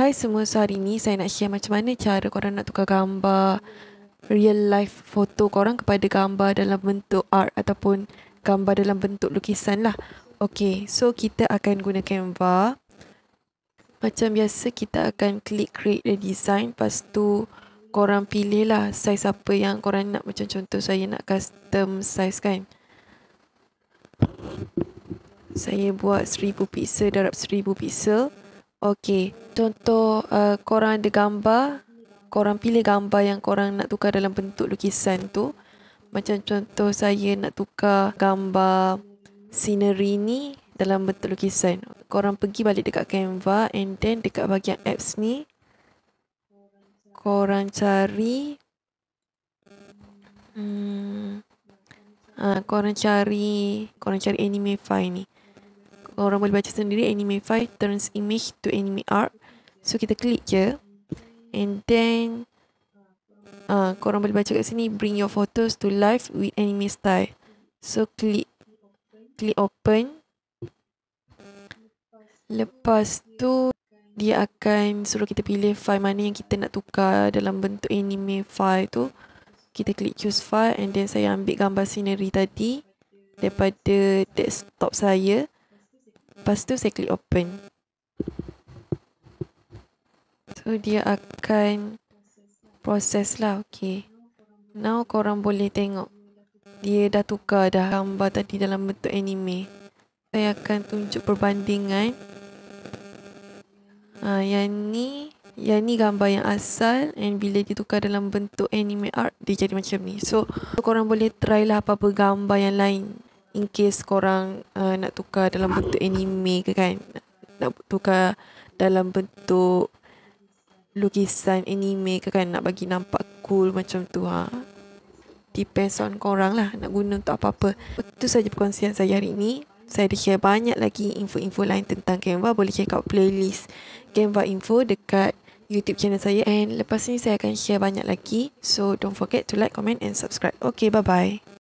Hai semua, so hari ni saya nak share macam mana cara korang nak tukar gambar real life foto korang kepada gambar dalam bentuk art ataupun gambar dalam bentuk lukisan lah. Okay, so kita akan guna Canva. Macam biasa kita akan klik create the design, lepas tu korang pilih lah size apa yang korang nak macam contoh saya nak custom size kan. Saya buat 1000 pixel darab 1000 pixel. Okey, contoh uh, korang ada gambar, korang pilih gambar yang korang nak tukar dalam bentuk lukisan tu. Macam contoh saya nak tukar gambar scenery ni dalam bentuk lukisan. Korang pergi balik dekat Canva and then dekat bahagian apps ni korang cari hmm, ha, korang cari korang cari anime file ni orang boleh baca sendiri anime file turns image to anime art so kita klik je and then uh, korang boleh baca kat sini bring your photos to life with anime style so klik klik open lepas tu dia akan suruh kita pilih file mana yang kita nak tukar dalam bentuk anime file tu kita klik choose file and then saya ambil gambar scenery tadi daripada desktop saya Lepas tu saya klik open. So dia akan proses lah. Okay. Now korang boleh tengok. Dia dah tukar dah gambar tadi dalam bentuk anime. Saya akan tunjuk perbandingan. Ha, yang ni. Yang ni gambar yang asal. And bila dia tukar dalam bentuk anime art. Dia jadi macam ni. So korang boleh try lah apa-apa gambar yang lain in case korang uh, nak tukar dalam bentuk anime ke kan nak tukar dalam bentuk lukisan anime ke kan nak bagi nampak cool macam tu ha depends on korang lah nak guna untuk apa-apa itu saja perkongsian saya hari ini saya ada share banyak lagi info-info lain tentang Canva boleh check out playlist Canva info dekat YouTube channel saya and lepas ni saya akan share banyak lagi so don't forget to like, comment and subscribe okay bye-bye